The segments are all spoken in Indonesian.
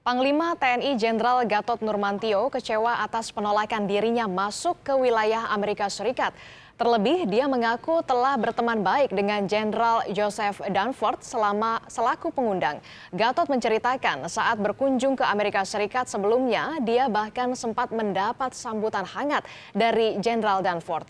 Panglima TNI Jenderal Gatot Nurmantio kecewa atas penolakan dirinya masuk ke wilayah Amerika Serikat. Terlebih, dia mengaku telah berteman baik dengan Jenderal Joseph Dunford selama selaku pengundang. Gatot menceritakan saat berkunjung ke Amerika Serikat sebelumnya, dia bahkan sempat mendapat sambutan hangat dari Jenderal Dunford.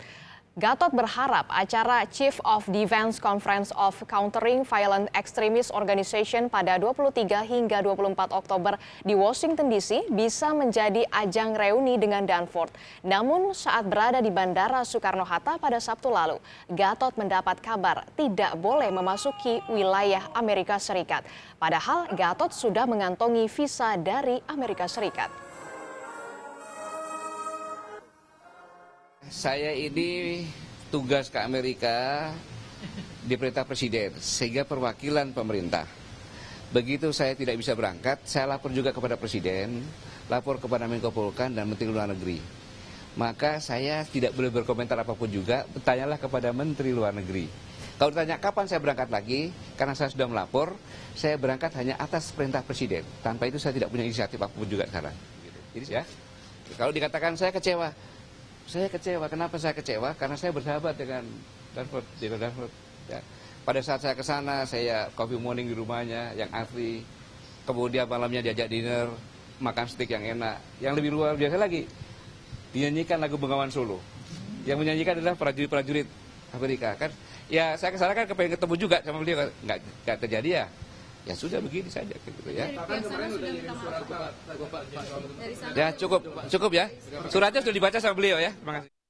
Gatot berharap acara Chief of Defense Conference of Countering Violent Extremist Organization pada 23 hingga 24 Oktober di Washington DC bisa menjadi ajang reuni dengan Danforth. Namun saat berada di Bandara Soekarno-Hatta pada Sabtu lalu, Gatot mendapat kabar tidak boleh memasuki wilayah Amerika Serikat. Padahal Gatot sudah mengantongi visa dari Amerika Serikat. saya ini tugas ke Amerika di perintah presiden, sehingga perwakilan pemerintah. Begitu saya tidak bisa berangkat, saya lapor juga kepada presiden, lapor kepada Menko Polkan dan Menteri Luar Negeri. Maka saya tidak boleh berkomentar apapun juga, bertanyalah kepada Menteri Luar Negeri. Kalau ditanya kapan saya berangkat lagi, karena saya sudah melapor, saya berangkat hanya atas perintah presiden. Tanpa itu saya tidak punya inisiatif apapun juga sekarang. Gitu. Jadi ya, kalau dikatakan saya kecewa, saya kecewa. Kenapa saya kecewa? Karena saya bersahabat dengan Darfur, David Darfur. Ya. Pada saat saya ke sana, saya coffee morning di rumahnya yang asli. Kemudian malamnya diajak dinner, makan steak yang enak. Yang lebih luar biasa lagi, dinyanyikan lagu Bengawan Solo. Yang menyanyikan adalah prajurit-prajurit Amerika. Kan, ya saya kesana kan kepengen ketemu juga sama beliau, nggak, nggak terjadi ya ya sudah begini saja gitu ya. Ya cukup cukup ya. Suratnya sudah dibaca sama beliau ya. Terima kasih.